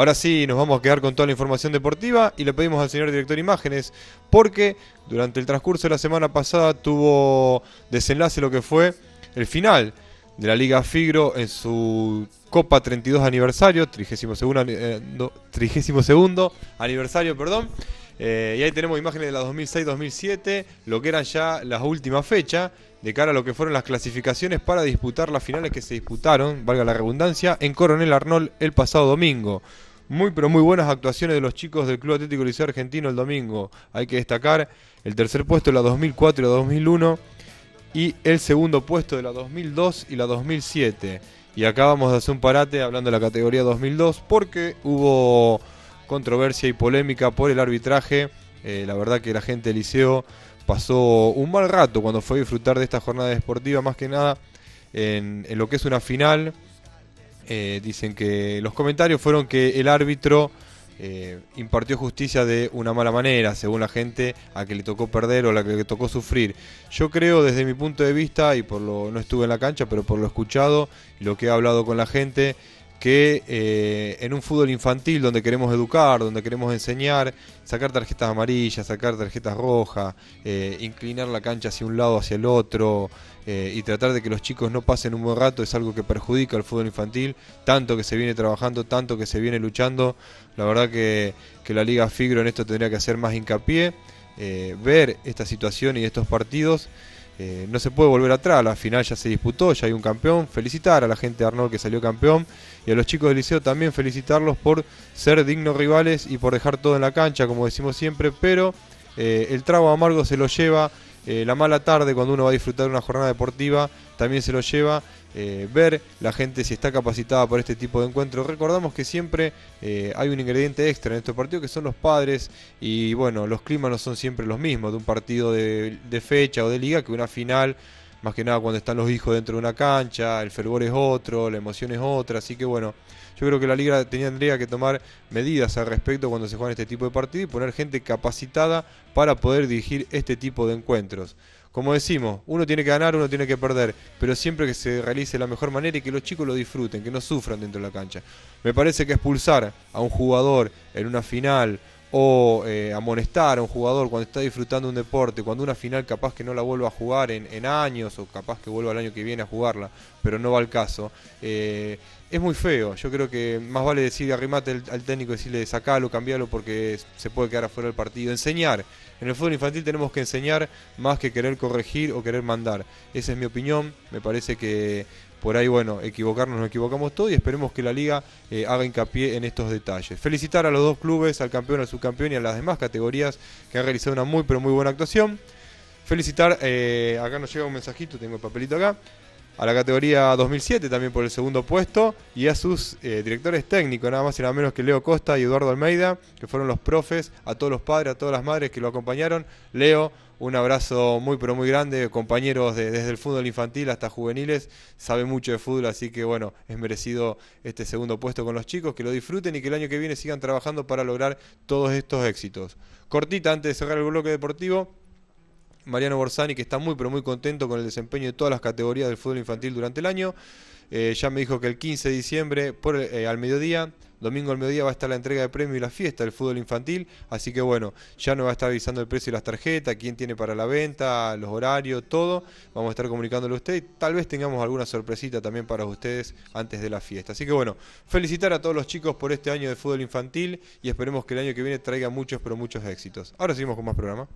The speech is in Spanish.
Ahora sí, nos vamos a quedar con toda la información deportiva y le pedimos al señor director imágenes porque durante el transcurso de la semana pasada tuvo desenlace lo que fue el final de la Liga Figro en su Copa 32 aniversario, 32, eh, segundo aniversario, perdón. Eh, y ahí tenemos imágenes de la 2006-2007, lo que eran ya las últimas fechas, de cara a lo que fueron las clasificaciones para disputar las finales que se disputaron, valga la redundancia, en Coronel Arnold el pasado domingo. Muy, pero muy buenas actuaciones de los chicos del Club Atlético Liceo Argentino el domingo. Hay que destacar el tercer puesto de la 2004 y la 2001 y el segundo puesto de la 2002 y la 2007. Y acá vamos a hacer un parate hablando de la categoría 2002 porque hubo controversia y polémica por el arbitraje. Eh, la verdad que la gente del liceo pasó un mal rato cuando fue a disfrutar de esta jornada deportiva, más que nada en lo que es una final eh, dicen que los comentarios fueron que el árbitro eh, impartió justicia de una mala manera, según la gente a que le tocó perder o la que le tocó sufrir. Yo creo desde mi punto de vista, y por lo no estuve en la cancha, pero por lo escuchado y lo que he hablado con la gente, que eh, en un fútbol infantil donde queremos educar, donde queremos enseñar, sacar tarjetas amarillas, sacar tarjetas rojas, eh, inclinar la cancha hacia un lado, hacia el otro, eh, y tratar de que los chicos no pasen un buen rato es algo que perjudica al fútbol infantil, tanto que se viene trabajando, tanto que se viene luchando. La verdad que, que la Liga Figro en esto tendría que hacer más hincapié, ver esta situación y estos partidos no se puede volver atrás, la final ya se disputó, ya hay un campeón. Felicitar a la gente de Arnold que salió campeón y a los chicos del liceo también felicitarlos por ser dignos rivales y por dejar todo en la cancha, como decimos siempre, pero eh, el trago amargo se lo lleva eh, la mala tarde cuando uno va a disfrutar una jornada deportiva también se lo lleva. Eh, ver la gente si está capacitada por este tipo de encuentros. Recordamos que siempre eh, hay un ingrediente extra en estos partidos que son los padres y bueno, los climas no son siempre los mismos de un partido de fecha o de liga que una final más que nada cuando están los hijos dentro de una cancha, el fervor es otro, la emoción es otra, así que bueno, yo creo que la liga tendría que tomar medidas al respecto cuando se juegan este tipo de partidos y poner gente capacitada para poder dirigir este tipo de encuentros. Como decimos, uno tiene que ganar, uno tiene que perder, pero siempre que se realice de la mejor manera y que los chicos lo disfruten, que no sufran dentro de la cancha. Me parece que expulsar a un jugador en una final, o eh, amonestar a un jugador cuando está disfrutando un deporte, cuando una final capaz que no la vuelva a jugar en, años o capaz que vuelva el año que viene a jugarla, pero no va al caso, eh, es muy feo. Yo creo que más vale decir arrimate al, al técnico, decirle sacalo, cambialo porque se puede quedar afuera del partido. Enseñar. En el fútbol infantil tenemos que enseñar más que querer corregir o querer mandar. Esa es mi opinión. Me parece que por ahí, bueno, equivocarnos, nos equivocamos todos y esperemos que la liga eh, haga hincapié en estos detalles. Felicitar a los dos clubes, al campeón, al subcampeón y a las demás categorías que han realizado una muy, pero muy buena actuación. Felicitar, eh, acá nos llega un mensajito, tengo el papelito acá a la categoría 2007 también por el segundo puesto y a sus eh, directores técnicos, nada más y nada menos que Leo Costa y Eduardo Almeida, que fueron los profes, a todos los padres, a todas las madres que lo acompañaron. Leo, un abrazo muy pero muy grande, compañeros desde el fútbol infantil hasta juveniles, sabe mucho de fútbol, así que bueno, es merecido este segundo puesto con los chicos, que lo disfruten y que el año que viene sigan trabajando para lograr todos estos éxitos. Cortita antes de cerrar el bloque deportivo, Mariano Borsani, que está muy pero muy contento con el desempeño de todas las categorías del fútbol infantil durante el año. Eh, ya me dijo que el 15 de diciembre, eh, al mediodía, domingo al mediodía, va a estar la entrega de premio y la fiesta del fútbol infantil. Así que bueno, ya nos va a estar avisando el precio y las tarjetas, quién tiene para la venta, los horarios, todo. Vamos a estar comunicándole a ustedes. Tal vez tengamos alguna sorpresita también para ustedes antes de la fiesta. Así que bueno, felicitar a todos los chicos por este año de fútbol infantil y esperemos que el año que viene traiga muchos, pero muchos éxitos. Ahora seguimos con más programa.